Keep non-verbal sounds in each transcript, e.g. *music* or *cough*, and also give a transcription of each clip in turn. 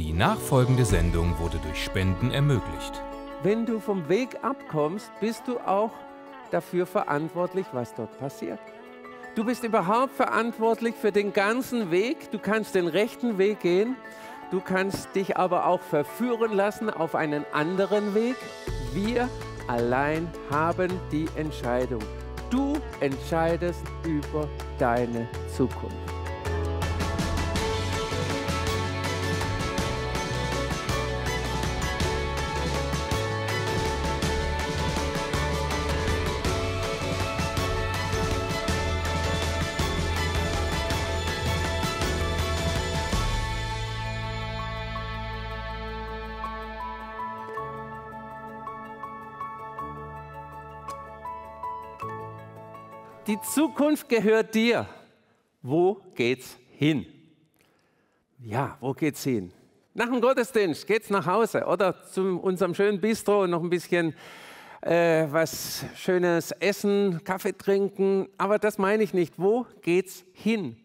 Die nachfolgende Sendung wurde durch Spenden ermöglicht. Wenn du vom Weg abkommst, bist du auch dafür verantwortlich, was dort passiert. Du bist überhaupt verantwortlich für den ganzen Weg. Du kannst den rechten Weg gehen. Du kannst dich aber auch verführen lassen auf einen anderen Weg. Wir allein haben die Entscheidung. Du entscheidest über deine Zukunft. die Zukunft gehört dir. Wo geht's hin? Ja, wo geht's hin? Nach dem Gottesdienst geht's nach Hause oder zu unserem schönen Bistro und noch ein bisschen äh, was Schönes essen, Kaffee trinken. Aber das meine ich nicht. Wo geht's hin?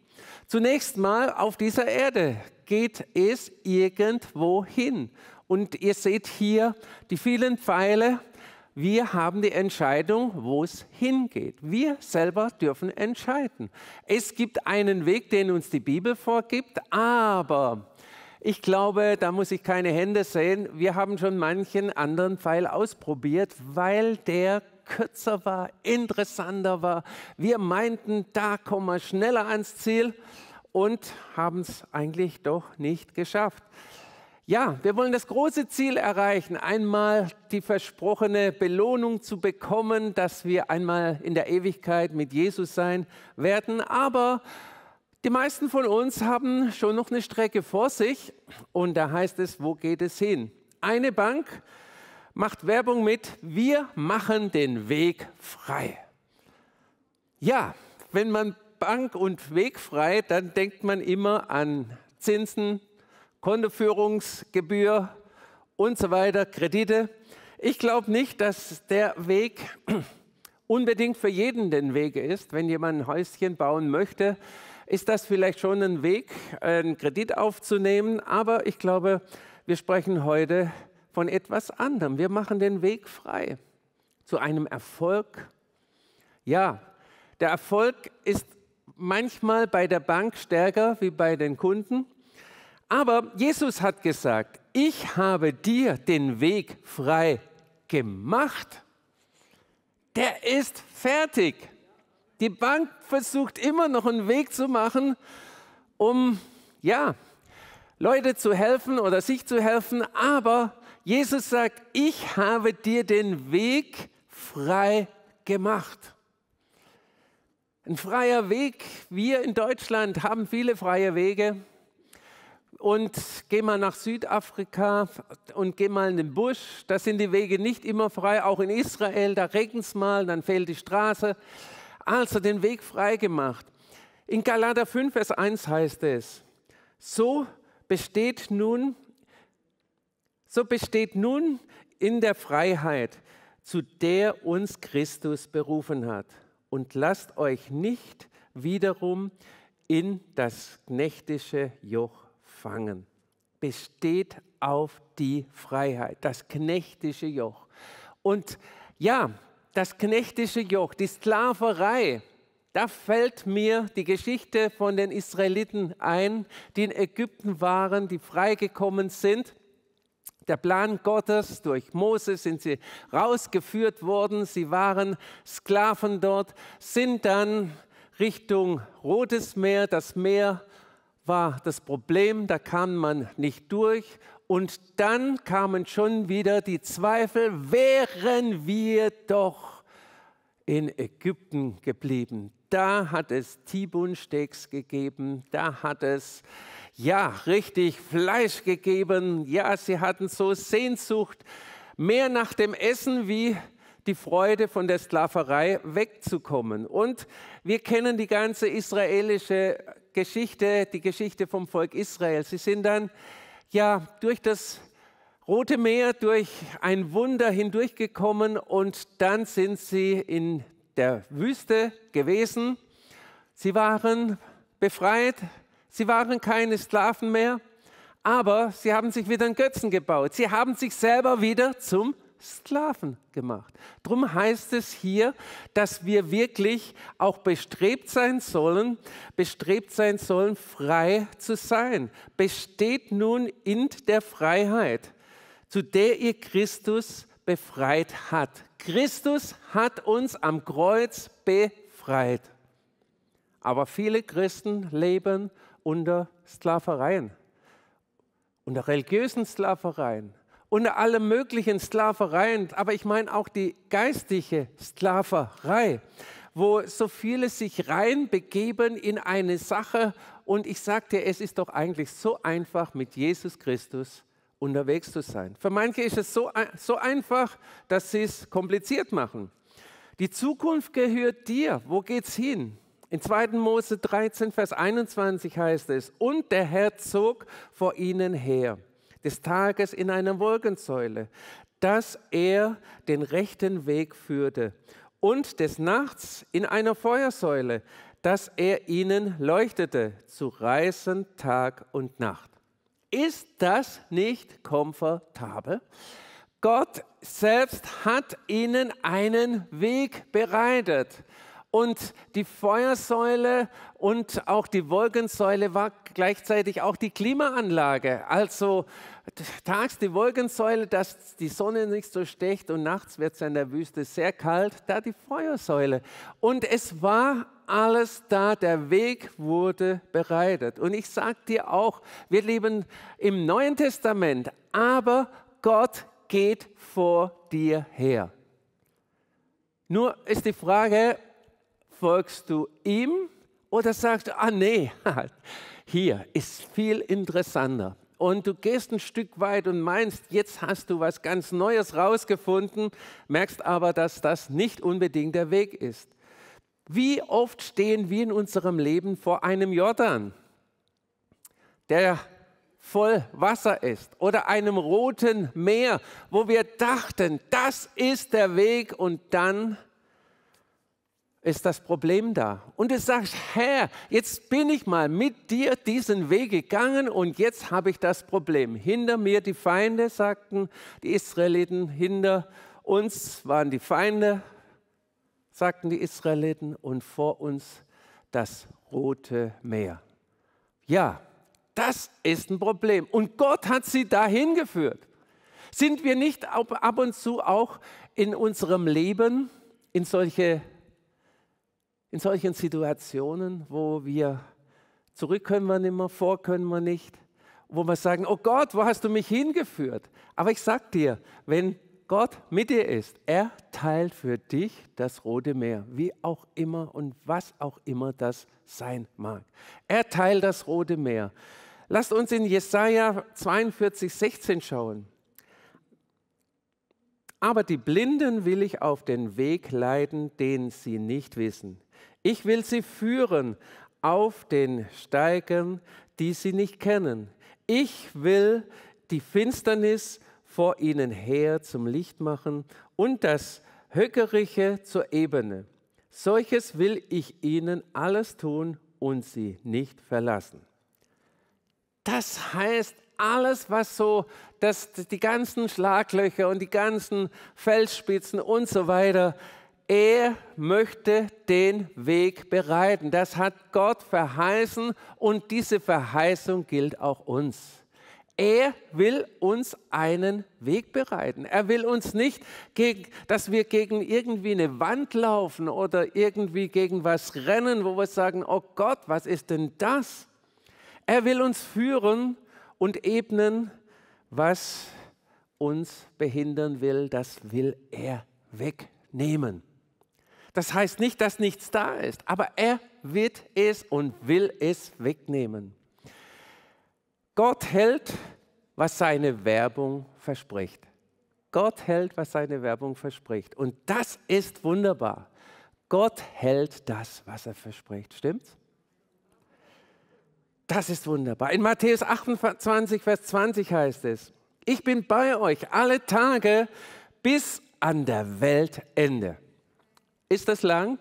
Zunächst mal auf dieser Erde geht es irgendwo hin. Und ihr seht hier die vielen Pfeile, wir haben die Entscheidung, wo es hingeht. Wir selber dürfen entscheiden. Es gibt einen Weg, den uns die Bibel vorgibt, aber ich glaube, da muss ich keine Hände sehen. Wir haben schon manchen anderen Pfeil ausprobiert, weil der kürzer war, interessanter war. Wir meinten, da kommen wir schneller ans Ziel und haben es eigentlich doch nicht geschafft. Ja, wir wollen das große Ziel erreichen, einmal die versprochene Belohnung zu bekommen, dass wir einmal in der Ewigkeit mit Jesus sein werden. Aber die meisten von uns haben schon noch eine Strecke vor sich und da heißt es, wo geht es hin? Eine Bank macht Werbung mit, wir machen den Weg frei. Ja, wenn man Bank und Weg frei, dann denkt man immer an Zinsen, Kontoführungsgebühr und so weiter, Kredite. Ich glaube nicht, dass der Weg *clears throat* unbedingt für jeden den Weg ist. Wenn jemand ein Häuschen bauen möchte, ist das vielleicht schon ein Weg, einen Kredit aufzunehmen. Aber ich glaube, wir sprechen heute von etwas anderem. Wir machen den Weg frei zu einem Erfolg. Ja, der Erfolg ist manchmal bei der Bank stärker wie bei den Kunden. Aber Jesus hat gesagt, ich habe dir den Weg frei gemacht. Der ist fertig. Die Bank versucht immer noch einen Weg zu machen, um ja, Leute zu helfen oder sich zu helfen, aber Jesus sagt, ich habe dir den Weg frei gemacht. Ein freier Weg. Wir in Deutschland haben viele freie Wege und geh mal nach Südafrika und geh mal in den Busch. Da sind die Wege nicht immer frei, auch in Israel, da regnet es mal, dann fehlt die Straße. Also den Weg frei gemacht. In Galater 5, Vers 1 heißt es, so besteht nun, so besteht nun in der Freiheit, zu der uns Christus berufen hat. Und lasst euch nicht wiederum in das knechtische Joch gefangen. Besteht auf die Freiheit, das knechtische Joch. Und ja, das knechtische Joch, die Sklaverei, da fällt mir die Geschichte von den Israeliten ein, die in Ägypten waren, die freigekommen sind. Der Plan Gottes, durch Mose sind sie rausgeführt worden, sie waren Sklaven dort, sind dann Richtung Rotes Meer, das Meer war das Problem, da kam man nicht durch. Und dann kamen schon wieder die Zweifel, wären wir doch in Ägypten geblieben. Da hat es Tibunsteaks gegeben, da hat es ja richtig Fleisch gegeben. Ja, sie hatten so Sehnsucht, mehr nach dem Essen wie die Freude von der Sklaverei wegzukommen. Und wir kennen die ganze israelische Geschichte, die Geschichte vom Volk Israel. Sie sind dann ja durch das Rote Meer, durch ein Wunder hindurchgekommen und dann sind sie in der Wüste gewesen. Sie waren befreit, sie waren keine Sklaven mehr, aber sie haben sich wieder einen Götzen gebaut. Sie haben sich selber wieder zum Sklaven gemacht. Drum heißt es hier, dass wir wirklich auch bestrebt sein sollen, bestrebt sein sollen, frei zu sein. Besteht nun in der Freiheit, zu der ihr Christus befreit hat. Christus hat uns am Kreuz befreit. Aber viele Christen leben unter Sklavereien, unter religiösen Sklavereien unter alle möglichen Sklavereien, aber ich meine auch die geistige Sklaverei, wo so viele sich reinbegeben in eine Sache und ich sagte, es ist doch eigentlich so einfach mit Jesus Christus unterwegs zu sein. Für manche ist es so, so einfach, dass sie es kompliziert machen. Die Zukunft gehört dir. Wo geht's hin? In 2. Mose 13, Vers 21 heißt es, und der Herr zog vor ihnen her des Tages in einer Wolkensäule, dass er den rechten Weg führte und des Nachts in einer Feuersäule, dass er ihnen leuchtete zu Reisen Tag und Nacht. Ist das nicht komfortabel? Gott selbst hat ihnen einen Weg bereitet und die Feuersäule und auch die Wolkensäule war gleichzeitig auch die Klimaanlage. Also tags die Wolkensäule, dass die Sonne nicht so stecht und nachts wird es in der Wüste sehr kalt, da die Feuersäule. Und es war alles da, der Weg wurde bereitet. Und ich sage dir auch, wir leben im Neuen Testament, aber Gott geht vor dir her. Nur ist die Frage, folgst du ihm oder sagst du, ah nee, *laughs* hier ist viel interessanter. Und du gehst ein Stück weit und meinst, jetzt hast du was ganz Neues rausgefunden, merkst aber, dass das nicht unbedingt der Weg ist. Wie oft stehen wir in unserem Leben vor einem Jordan, der voll Wasser ist, oder einem roten Meer, wo wir dachten, das ist der Weg und dann ist das Problem da. Und du sagst, Herr, jetzt bin ich mal mit dir diesen Weg gegangen und jetzt habe ich das Problem. Hinter mir die Feinde, sagten die Israeliten, hinter uns waren die Feinde, sagten die Israeliten, und vor uns das Rote Meer. Ja, das ist ein Problem. Und Gott hat sie dahin geführt. Sind wir nicht ab und zu auch in unserem Leben in solche in solchen Situationen, wo wir zurück können wir nicht mehr, vor können wir nicht, wo wir sagen, oh Gott, wo hast du mich hingeführt? Aber ich sag dir, wenn Gott mit dir ist, er teilt für dich das Rote Meer, wie auch immer und was auch immer das sein mag. Er teilt das Rote Meer. Lasst uns in Jesaja 42, 16 schauen. Aber die Blinden will ich auf den Weg leiten, den sie nicht wissen. Ich will sie führen auf den Steigen, die sie nicht kennen. Ich will die Finsternis vor ihnen her zum Licht machen und das Höckerige zur Ebene. Solches will ich ihnen alles tun und sie nicht verlassen. Das heißt, alles, was so, dass die ganzen Schlaglöcher und die ganzen Felsspitzen und so weiter, er möchte den Weg bereiten. Das hat Gott verheißen und diese Verheißung gilt auch uns. Er will uns einen Weg bereiten. Er will uns nicht, gegen, dass wir gegen irgendwie eine Wand laufen oder irgendwie gegen was rennen, wo wir sagen, oh Gott, was ist denn das? Er will uns führen und ebnen, was uns behindern will, das will er wegnehmen. Das heißt nicht, dass nichts da ist, aber er wird es und will es wegnehmen. Gott hält, was seine Werbung verspricht. Gott hält, was seine Werbung verspricht. Und das ist wunderbar. Gott hält das, was er verspricht. Stimmt's? Das ist wunderbar. In Matthäus 28, Vers 20 heißt es, ich bin bei euch alle Tage bis an der Weltende. Ist das lang?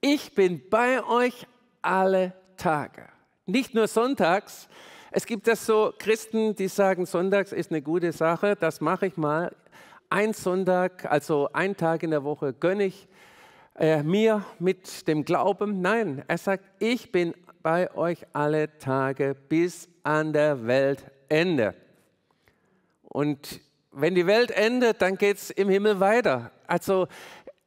Ich bin bei euch alle Tage. Nicht nur sonntags. Es gibt das so Christen, die sagen, sonntags ist eine gute Sache, das mache ich mal. Ein Sonntag, also ein Tag in der Woche gönne ich äh, mir mit dem Glauben. Nein, er sagt, ich bin bei euch alle Tage bis an der Weltende. Und wenn die Welt endet, dann geht es im Himmel weiter. Also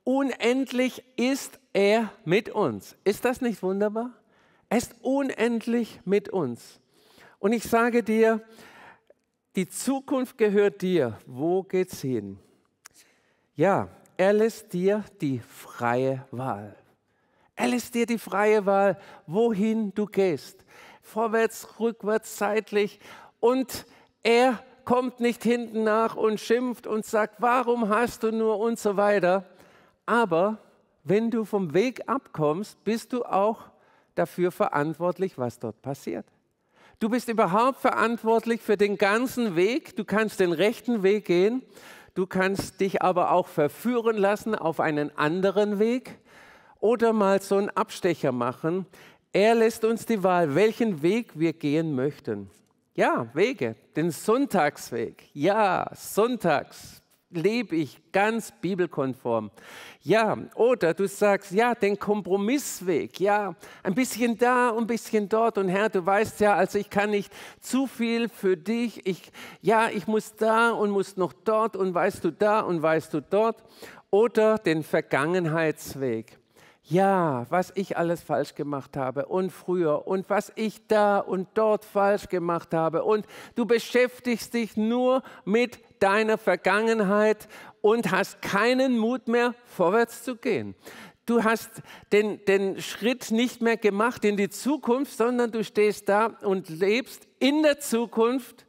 Unendlich ist er mit uns. Ist das nicht wunderbar? Er ist unendlich mit uns. Und ich sage dir, die Zukunft gehört dir. Wo geht's hin? Ja, er lässt dir die freie Wahl. Er lässt dir die freie Wahl, wohin du gehst. Vorwärts, rückwärts, zeitlich. Und er kommt nicht hinten nach und schimpft und sagt, warum hast du nur und so weiter, aber wenn du vom Weg abkommst, bist du auch dafür verantwortlich, was dort passiert. Du bist überhaupt verantwortlich für den ganzen Weg. Du kannst den rechten Weg gehen. Du kannst dich aber auch verführen lassen auf einen anderen Weg oder mal so einen Abstecher machen. Er lässt uns die Wahl, welchen Weg wir gehen möchten. Ja, Wege, den Sonntagsweg. Ja, sonntags lebe ich ganz bibelkonform. Ja, oder du sagst, ja, den Kompromissweg, ja, ein bisschen da ein bisschen dort und Herr, du weißt ja, also ich kann nicht zu viel für dich, ich, ja, ich muss da und muss noch dort und weißt du da und weißt du dort. Oder den Vergangenheitsweg. Ja, was ich alles falsch gemacht habe und früher und was ich da und dort falsch gemacht habe. Und du beschäftigst dich nur mit deiner Vergangenheit und hast keinen Mut mehr, vorwärts zu gehen. Du hast den, den Schritt nicht mehr gemacht in die Zukunft, sondern du stehst da und lebst in der Zukunft,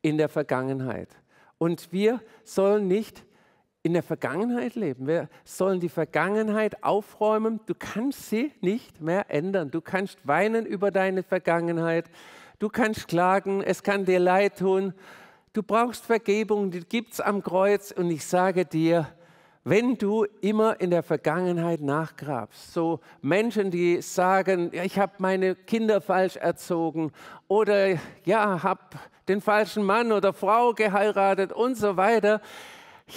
in der Vergangenheit. Und wir sollen nicht in der Vergangenheit leben. Wir sollen die Vergangenheit aufräumen. Du kannst sie nicht mehr ändern. Du kannst weinen über deine Vergangenheit. Du kannst klagen. Es kann dir leid tun du brauchst Vergebung, die gibt es am Kreuz. Und ich sage dir, wenn du immer in der Vergangenheit nachgrabst, so Menschen, die sagen, ja, ich habe meine Kinder falsch erzogen oder ja, habe den falschen Mann oder Frau geheiratet und so weiter,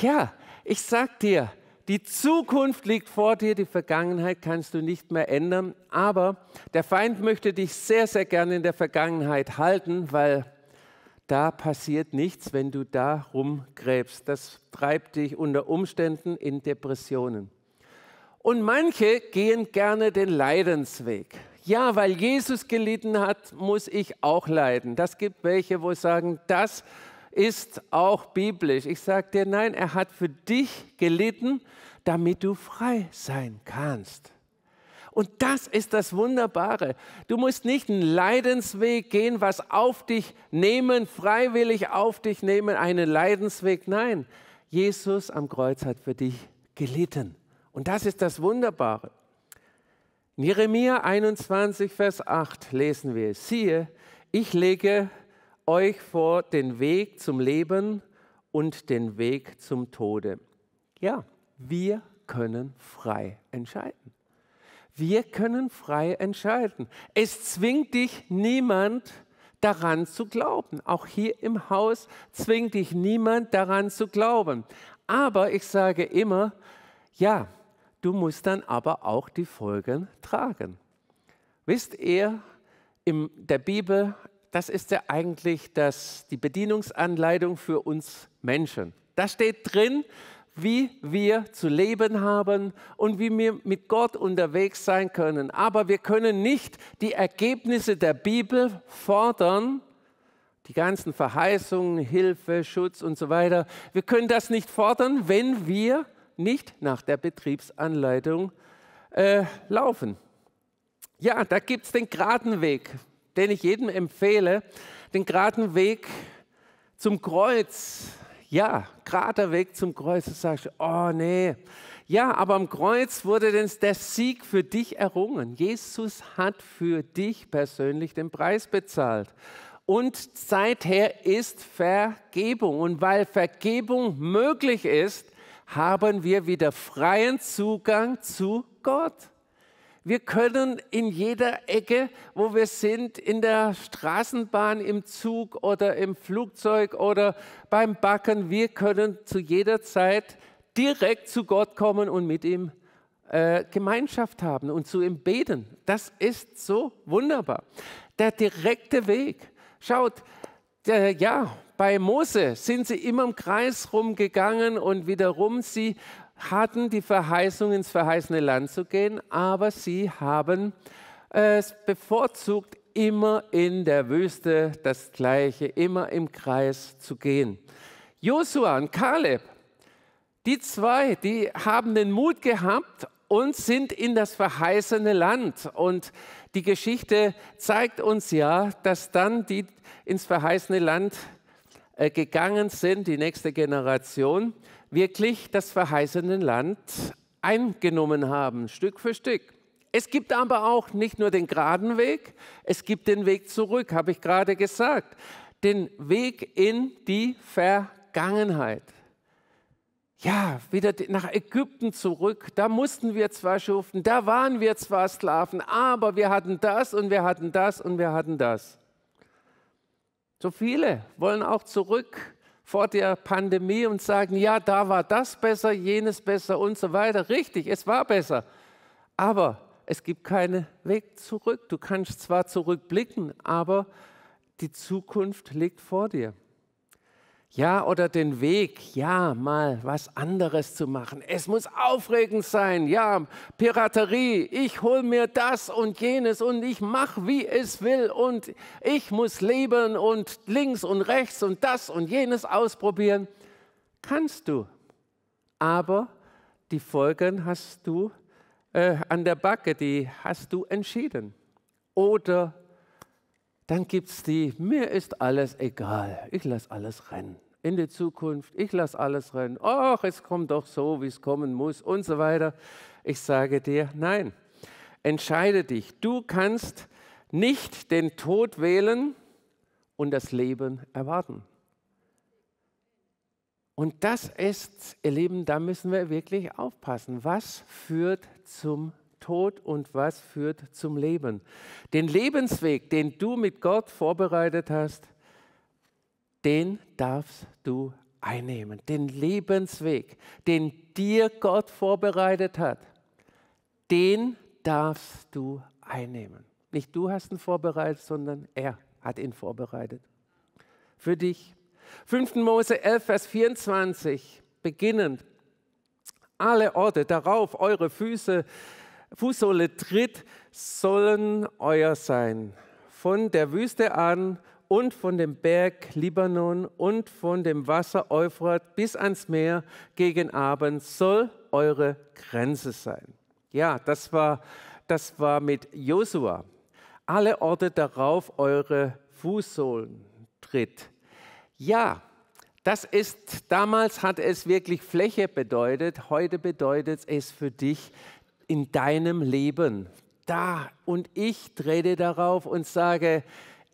ja, ich sag dir, die Zukunft liegt vor dir, die Vergangenheit kannst du nicht mehr ändern, aber der Feind möchte dich sehr, sehr gerne in der Vergangenheit halten, weil da passiert nichts, wenn du da rumgräbst. Das treibt dich unter Umständen in Depressionen. Und manche gehen gerne den Leidensweg. Ja, weil Jesus gelitten hat, muss ich auch leiden. Das gibt welche, wo sagen, das ist auch biblisch. Ich sage dir, nein, er hat für dich gelitten, damit du frei sein kannst. Und das ist das Wunderbare. Du musst nicht einen Leidensweg gehen, was auf dich nehmen, freiwillig auf dich nehmen, einen Leidensweg. Nein, Jesus am Kreuz hat für dich gelitten. Und das ist das Wunderbare. In Jeremia 21, Vers 8 lesen wir, siehe, ich lege euch vor den Weg zum Leben und den Weg zum Tode. Ja, wir können frei entscheiden. Wir können frei entscheiden. Es zwingt dich niemand daran zu glauben. Auch hier im Haus zwingt dich niemand daran zu glauben. Aber ich sage immer, ja, du musst dann aber auch die Folgen tragen. Wisst ihr, in der Bibel, das ist ja eigentlich das, die Bedienungsanleitung für uns Menschen. Da steht drin, wie wir zu leben haben und wie wir mit Gott unterwegs sein können. Aber wir können nicht die Ergebnisse der Bibel fordern, die ganzen Verheißungen, Hilfe, Schutz und so weiter. Wir können das nicht fordern, wenn wir nicht nach der Betriebsanleitung äh, laufen. Ja, da gibt es den geraden Weg, den ich jedem empfehle, den geraden Weg zum Kreuz ja, gerade der Weg zum Kreuz, das sagst du, oh nee. Ja, aber am Kreuz wurde denn der Sieg für dich errungen. Jesus hat für dich persönlich den Preis bezahlt. Und seither ist Vergebung. Und weil Vergebung möglich ist, haben wir wieder freien Zugang zu Gott. Wir können in jeder Ecke, wo wir sind, in der Straßenbahn, im Zug oder im Flugzeug oder beim Backen, wir können zu jeder Zeit direkt zu Gott kommen und mit ihm äh, Gemeinschaft haben und zu ihm beten. Das ist so wunderbar. Der direkte Weg. Schaut, der, ja, bei Mose sind sie immer im Kreis rumgegangen und wiederum sie hatten die Verheißung, ins verheißene Land zu gehen, aber sie haben äh, es bevorzugt, immer in der Wüste das Gleiche, immer im Kreis zu gehen. Josua und Kaleb, die zwei, die haben den Mut gehabt und sind in das verheißene Land. Und die Geschichte zeigt uns ja, dass dann die ins verheißene Land äh, gegangen sind, die nächste Generation, wirklich das verheißene Land eingenommen haben, Stück für Stück. Es gibt aber auch nicht nur den geraden Weg, es gibt den Weg zurück, habe ich gerade gesagt, den Weg in die Vergangenheit. Ja, wieder nach Ägypten zurück. Da mussten wir zwar schuften, da waren wir zwar Sklaven, aber wir hatten das und wir hatten das und wir hatten das. So viele wollen auch zurück vor der Pandemie und sagen, ja, da war das besser, jenes besser und so weiter. Richtig, es war besser. Aber es gibt keinen Weg zurück. Du kannst zwar zurückblicken, aber die Zukunft liegt vor dir. Ja, oder den Weg, ja, mal was anderes zu machen. Es muss aufregend sein, ja, Piraterie, ich hol mir das und jenes und ich mache, wie es will und ich muss leben und links und rechts und das und jenes ausprobieren. Kannst du, aber die Folgen hast du äh, an der Backe, die hast du entschieden. Oder dann gibt es die, mir ist alles egal, ich lasse alles rennen in die Zukunft, ich lasse alles rennen, ach, es kommt doch so, wie es kommen muss und so weiter. Ich sage dir, nein, entscheide dich. Du kannst nicht den Tod wählen und das Leben erwarten. Und das ist, ihr Lieben, da müssen wir wirklich aufpassen. Was führt zum Tod und was führt zum Leben? Den Lebensweg, den du mit Gott vorbereitet hast, den darfst du einnehmen, den Lebensweg, den dir Gott vorbereitet hat, den darfst du einnehmen. Nicht du hast ihn vorbereitet, sondern er hat ihn vorbereitet. Für dich. 5. Mose 11, Vers 24, beginnend. Alle Orte, darauf eure Füße, Fußsohle tritt, sollen euer sein. Von der Wüste an und von dem Berg Libanon und von dem Wasser Euphrat bis ans Meer gegen Abend soll eure Grenze sein. Ja, das war, das war mit Josua. Alle Orte darauf eure Fußsohlen tritt. Ja, das ist, damals hat es wirklich Fläche bedeutet, heute bedeutet es für dich in deinem Leben. Da und ich trete darauf und sage,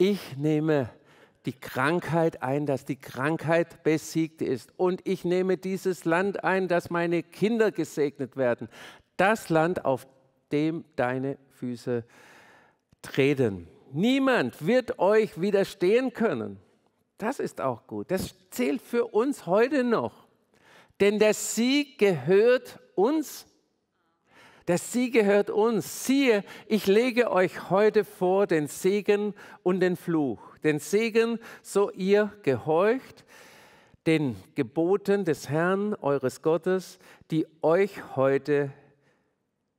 ich nehme die Krankheit ein, dass die Krankheit besiegt ist. Und ich nehme dieses Land ein, dass meine Kinder gesegnet werden. Das Land, auf dem deine Füße treten. Niemand wird euch widerstehen können. Das ist auch gut. Das zählt für uns heute noch. Denn der Sieg gehört uns der Sieg gehört uns. Siehe, ich lege euch heute vor den Segen und den Fluch. Den Segen, so ihr gehorcht, den Geboten des Herrn, eures Gottes, die euch heute,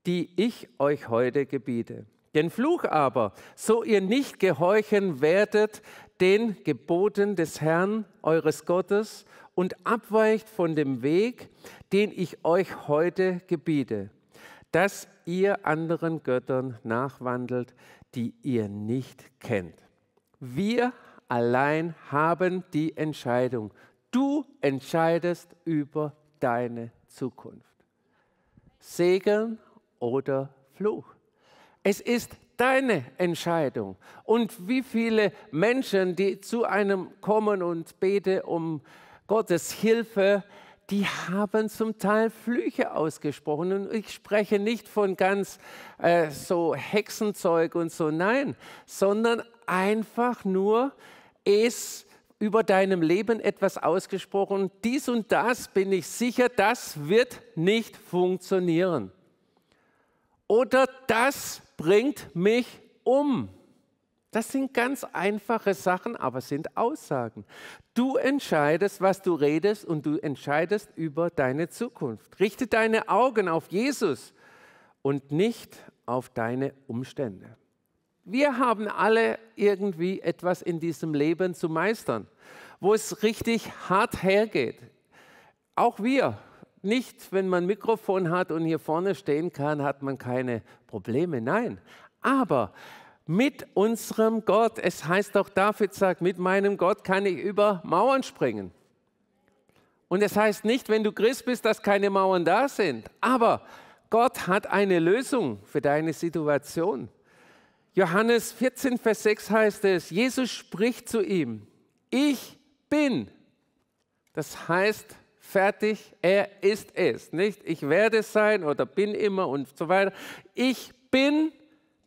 die ich euch heute gebiete. Den Fluch aber, so ihr nicht gehorchen werdet, den Geboten des Herrn, eures Gottes, und abweicht von dem Weg, den ich euch heute gebiete dass ihr anderen Göttern nachwandelt, die ihr nicht kennt. Wir allein haben die Entscheidung. Du entscheidest über deine Zukunft. Segen oder Fluch. Es ist deine Entscheidung. Und wie viele Menschen, die zu einem kommen und beten um Gottes Hilfe, die haben zum Teil Flüche ausgesprochen. Und ich spreche nicht von ganz äh, so Hexenzeug und so, nein, sondern einfach nur, es über deinem Leben etwas ausgesprochen, dies und das bin ich sicher, das wird nicht funktionieren. Oder das bringt mich um. Das sind ganz einfache Sachen, aber sind Aussagen. Du entscheidest, was du redest und du entscheidest über deine Zukunft. Richte deine Augen auf Jesus und nicht auf deine Umstände. Wir haben alle irgendwie etwas in diesem Leben zu meistern, wo es richtig hart hergeht. Auch wir. Nicht, wenn man ein Mikrofon hat und hier vorne stehen kann, hat man keine Probleme. Nein. Aber mit unserem Gott. Es heißt auch, David sagt, mit meinem Gott kann ich über Mauern springen. Und es heißt nicht, wenn du Christ bist, dass keine Mauern da sind. Aber Gott hat eine Lösung für deine Situation. Johannes 14, Vers 6 heißt es, Jesus spricht zu ihm, ich bin. Das heißt, fertig, er ist es. Nicht, ich werde sein oder bin immer und so weiter. Ich bin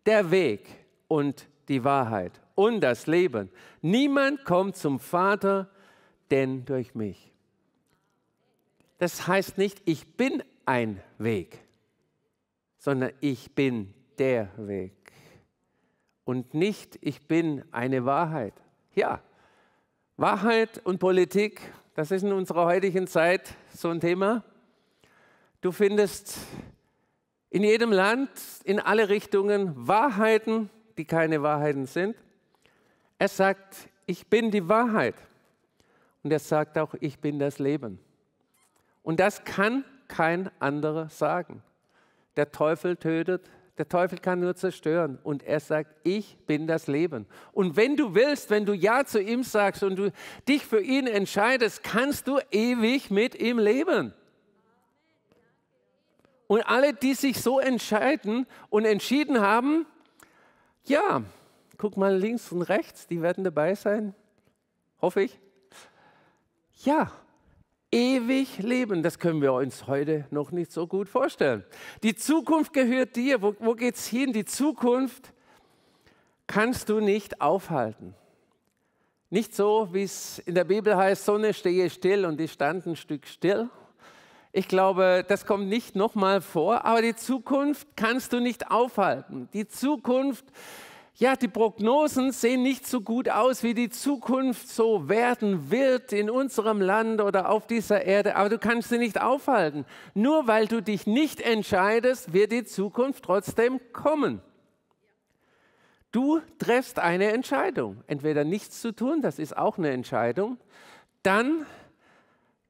der Weg, und die Wahrheit und das Leben. Niemand kommt zum Vater, denn durch mich. Das heißt nicht, ich bin ein Weg, sondern ich bin der Weg. Und nicht, ich bin eine Wahrheit. Ja, Wahrheit und Politik, das ist in unserer heutigen Zeit so ein Thema. Du findest in jedem Land, in alle Richtungen Wahrheiten die keine Wahrheiten sind. Er sagt, ich bin die Wahrheit. Und er sagt auch, ich bin das Leben. Und das kann kein anderer sagen. Der Teufel tötet, der Teufel kann nur zerstören. Und er sagt, ich bin das Leben. Und wenn du willst, wenn du Ja zu ihm sagst und du dich für ihn entscheidest, kannst du ewig mit ihm leben. Und alle, die sich so entscheiden und entschieden haben, ja, guck mal links und rechts, die werden dabei sein, hoffe ich. Ja, ewig leben, das können wir uns heute noch nicht so gut vorstellen. Die Zukunft gehört dir, wo, wo es hin? Die Zukunft kannst du nicht aufhalten. Nicht so, wie es in der Bibel heißt, Sonne stehe still und die stand ein Stück still. Ich glaube, das kommt nicht nochmal vor, aber die Zukunft kannst du nicht aufhalten. Die Zukunft, ja, die Prognosen sehen nicht so gut aus, wie die Zukunft so werden wird in unserem Land oder auf dieser Erde, aber du kannst sie nicht aufhalten. Nur weil du dich nicht entscheidest, wird die Zukunft trotzdem kommen. Du treffst eine Entscheidung. Entweder nichts zu tun, das ist auch eine Entscheidung, dann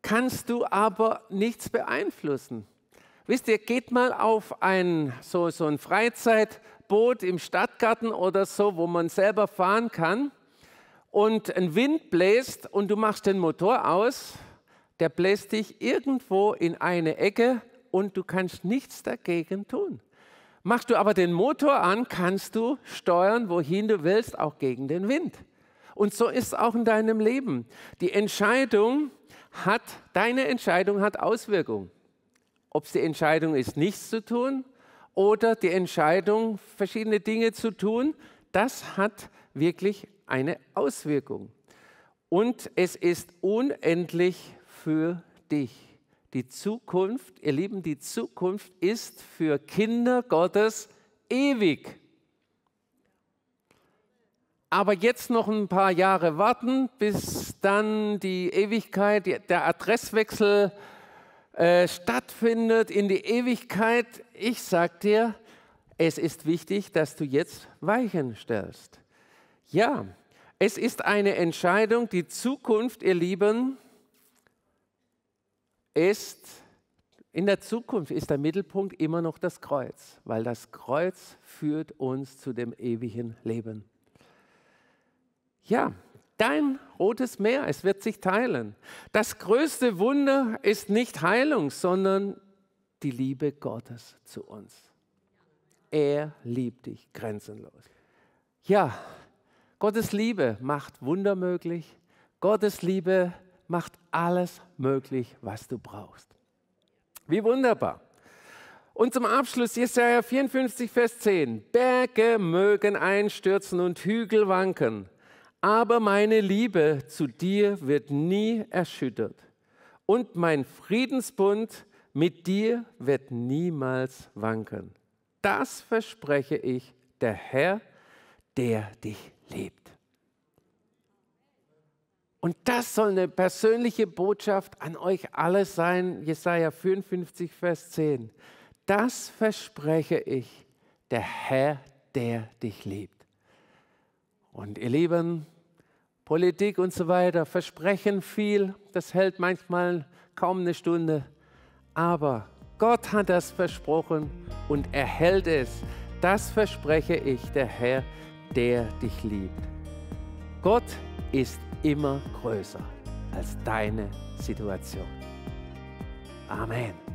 kannst du aber nichts beeinflussen. Wisst ihr, geht mal auf ein, so, so ein Freizeitboot im Stadtgarten oder so, wo man selber fahren kann und ein Wind bläst und du machst den Motor aus, der bläst dich irgendwo in eine Ecke und du kannst nichts dagegen tun. Machst du aber den Motor an, kannst du steuern, wohin du willst, auch gegen den Wind. Und so ist es auch in deinem Leben. Die Entscheidung, hat, deine Entscheidung hat Auswirkungen. Ob es die Entscheidung ist, nichts zu tun oder die Entscheidung, verschiedene Dinge zu tun, das hat wirklich eine Auswirkung. Und es ist unendlich für dich. Die Zukunft, ihr Lieben, die Zukunft ist für Kinder Gottes ewig aber jetzt noch ein paar Jahre warten, bis dann die Ewigkeit, der Adresswechsel äh, stattfindet in die Ewigkeit. Ich sag dir, es ist wichtig, dass du jetzt Weichen stellst. Ja, es ist eine Entscheidung, die Zukunft, ihr Lieben, ist in der Zukunft ist der Mittelpunkt immer noch das Kreuz, weil das Kreuz führt uns zu dem ewigen Leben. Ja, dein rotes Meer, es wird sich teilen. Das größte Wunder ist nicht Heilung, sondern die Liebe Gottes zu uns. Er liebt dich grenzenlos. Ja, Gottes Liebe macht Wunder möglich. Gottes Liebe macht alles möglich, was du brauchst. Wie wunderbar. Und zum Abschluss Jesaja 54, Vers 10. Berge mögen einstürzen und Hügel wanken aber meine Liebe zu dir wird nie erschüttert und mein Friedensbund mit dir wird niemals wanken. Das verspreche ich, der Herr, der dich liebt. Und das soll eine persönliche Botschaft an euch alle sein, Jesaja 54, Vers 10. Das verspreche ich, der Herr, der dich liebt. Und ihr Lieben, Politik und so weiter versprechen viel, das hält manchmal kaum eine Stunde. Aber Gott hat das versprochen und er hält es. Das verspreche ich, der Herr, der dich liebt. Gott ist immer größer als deine Situation. Amen.